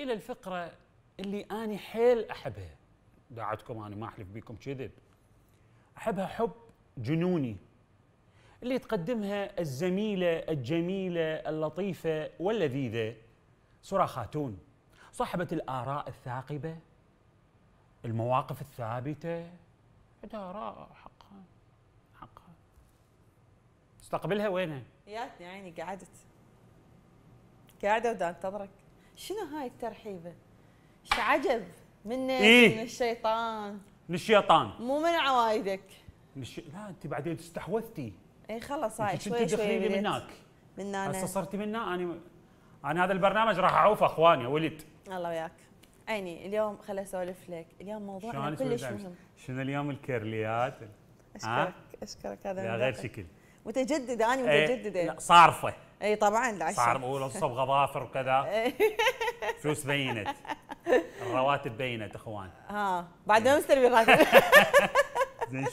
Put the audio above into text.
الى الفقره اللي اني حيل احبها دعتكم انا ما احلف بيكم كذب احبها حب جنوني اللي تقدمها الزميله الجميله اللطيفه واللذيذه سرى خاتون صاحبه الاراء الثاقبه المواقف الثابته عندها اراء حقها حقها استقبلها وينها؟ ياتني عيني قعدت قاعده ودا انتظرك شنو هاي الترحيبه؟ ايش عجب من إيه؟ من الشيطان من الشيطان مو من عوايدك من لا انت بعدين استحوذتي اي خلاص هاي شوي شوي لي من هناك من هنا هسه صرتي من هنا انا انا هذا البرنامج راح اعوف اخواني يا ولد الله وياك عيني اليوم خل اسولف لك اليوم موضوعنا كلش مهم شنو اليوم الكيرليات اشكرك اشكرك هذا يا غير شكل متجدده انا إيه، متجدده ايه لا صارفه اي طبعا العشاء صار بقول انصب غضافر وكذا فلوس بينت الرواتب بينت اخوان ها بعد ما مستلمين راتب